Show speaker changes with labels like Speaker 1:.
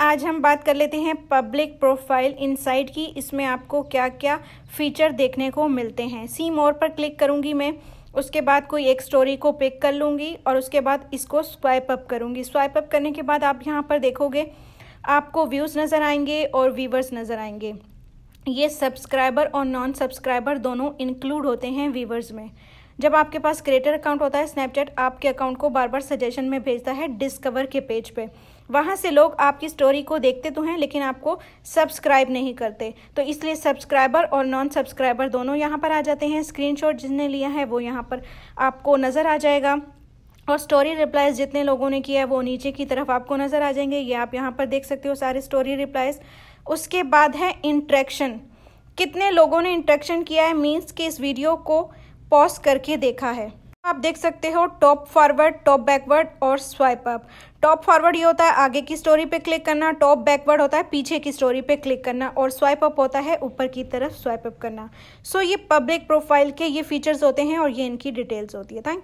Speaker 1: आज हम बात कर लेते हैं पब्लिक प्रोफाइल इनसाइट की इसमें आपको क्या क्या फीचर देखने को मिलते हैं सी मोर पर क्लिक करूँगी मैं उसके बाद कोई एक स्टोरी को पिक कर लूँगी और उसके बाद इसको स्वाइप अप करूँगी स्वाइप अप करने के बाद आप यहाँ पर देखोगे आपको व्यूज़ नज़र आएंगे और व्यूवर्स नज़र आएंगे ये सब्सक्राइबर और नॉन सब्सक्राइबर दोनों इंक्लूड होते हैं व्यूवर्स में जब आपके पास क्रिएटर अकाउंट होता है स्नैपचैट आपके अकाउंट को बार बार सजेशन में भेजता है डिस्कवर के पेज पे वहाँ से लोग आपकी स्टोरी को देखते तो हैं लेकिन आपको सब्सक्राइब नहीं करते तो इसलिए सब्सक्राइबर और नॉन सब्सक्राइबर दोनों यहाँ पर आ जाते हैं स्क्रीनशॉट जिसने लिया है वो यहाँ पर आपको नज़र आ जाएगा और स्टोरी रिप्लाइज जितने लोगों ने किया है वो नीचे की तरफ आपको नज़र आ जाएंगे ये आप यहाँ पर देख सकते हो सारे स्टोरी रिप्लाइज उसके बाद है इंट्रैक्शन कितने लोगों ने इंट्रैक्शन किया है मीन्स कि इस वीडियो को पॉज करके देखा है आप देख सकते हो टॉप फॉरवर्ड टॉप बैकवर्ड और स्वाइप अप टॉप फॉरवर्ड ये होता है आगे की स्टोरी पे क्लिक करना टॉप बैकवर्ड होता है पीछे की स्टोरी पे क्लिक करना और स्वाइप अप होता है ऊपर की तरफ स्वाइप अप करना सो so, ये पब्लिक प्रोफाइल के ये फीचर्स होते हैं और ये इनकी डिटेल्स होती है थैंक यू